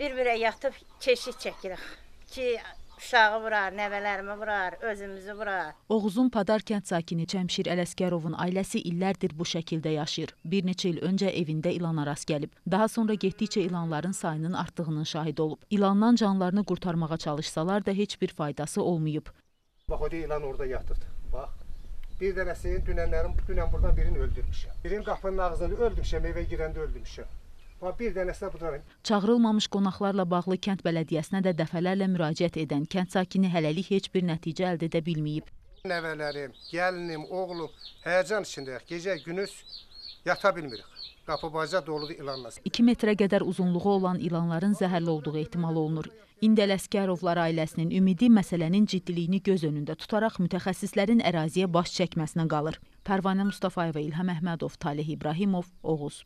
bir-birə yatıb keşik çəkirik ki, uşağı vurar, nəvələrimi vurar, özümüzü vurar. Oğuzun Padar kənd sakini Cəmşir Ələsgərovun ailəsi illərdir bu şəkildə yaşayır. Bir neçə il öncə evində ilana rast gəlib. Daha sonra getdikcə ilanların sayının artdığının şahidi olub. İlandan canlarını qurtarmağa çalışsalar da heç bir faydası olmayıb. Bax, o ilan orada yatırdı. Bax, bir dənəsi dünənlərin, dünən buradan birini öldürmüşəm. Birini qapının ağzını öldürmüşəm, evə girəndə öldürmüşəm bir dənəsinə butaram. Çağırılmamış qonaqlarla bağlı kənd bələdiyyəsinə də dəfələrlə müraciət edən kənd sakini hələlik heç bir nəticə əldə edə bilməyib. Nəvələrim, gəlinim, oğlum həyəcan içindəyik. Gecə günüz yata bilmirik. Qapı baca doludur ilanla. 2 metrə qədər uzunluğu olan ilanların zəhərli olduğu ehtimal olunur. İndi Ələsgərovlar ailəsinin ümidi məsələnin ciddiliyini göz önündə tutaraq mütəxəssislərin əraziyə baş çəkməsinə qalır. Pərvanə Mustafayeva, İlham Əhmədov, Talih İbrahimov, Oğuz.